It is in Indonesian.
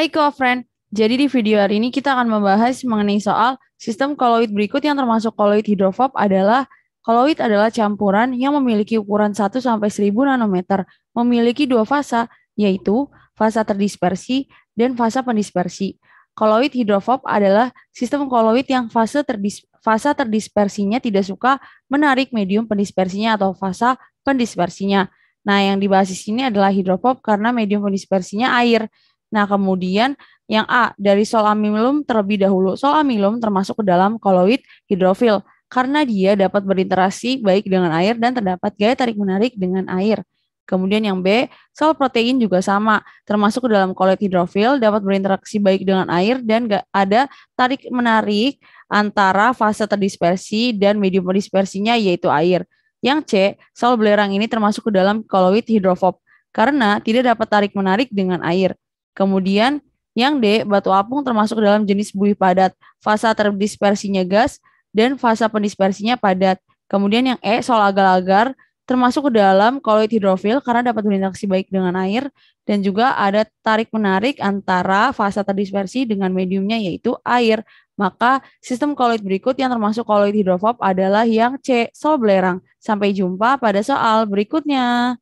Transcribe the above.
Hai co-friend, jadi di video hari ini kita akan membahas mengenai soal sistem koloid berikut yang termasuk koloid hidrofob adalah koloid adalah campuran yang memiliki ukuran 1 sampai 1000 nanometer, memiliki dua fasa yaitu fasa terdispersi dan fasa pendispersi. Koloid hidrofob adalah sistem koloid yang fase terdis fasa terdispersinya tidak suka menarik medium pendispersinya atau fasa pendispersinya. Nah, yang dibahas di sini adalah hidrofob karena medium pendispersinya air. Nah, kemudian yang A dari amilum terlebih dahulu. amilum termasuk ke dalam koloid hidrofil karena dia dapat berinteraksi baik dengan air dan terdapat gaya tarik-menarik dengan air. Kemudian yang B, sel protein juga sama, termasuk ke dalam koloid hidrofil dapat berinteraksi baik dengan air dan gak ada tarik-menarik antara fase terdispersi dan medium dispersinya yaitu air. Yang C, sel belerang ini termasuk ke dalam koloid hidrofob karena tidak dapat tarik-menarik dengan air. Kemudian yang D, batu apung termasuk dalam jenis buih padat, fasa terdispersinya gas, dan fasa pendispersinya padat. Kemudian yang E, sol agar-agar, termasuk ke dalam koloid hidrofil karena dapat berinteraksi baik dengan air, dan juga ada tarik-menarik antara fase terdispersi dengan mediumnya yaitu air. Maka sistem koloid berikut yang termasuk koloid hidrofob adalah yang C, sol belerang. Sampai jumpa pada soal berikutnya.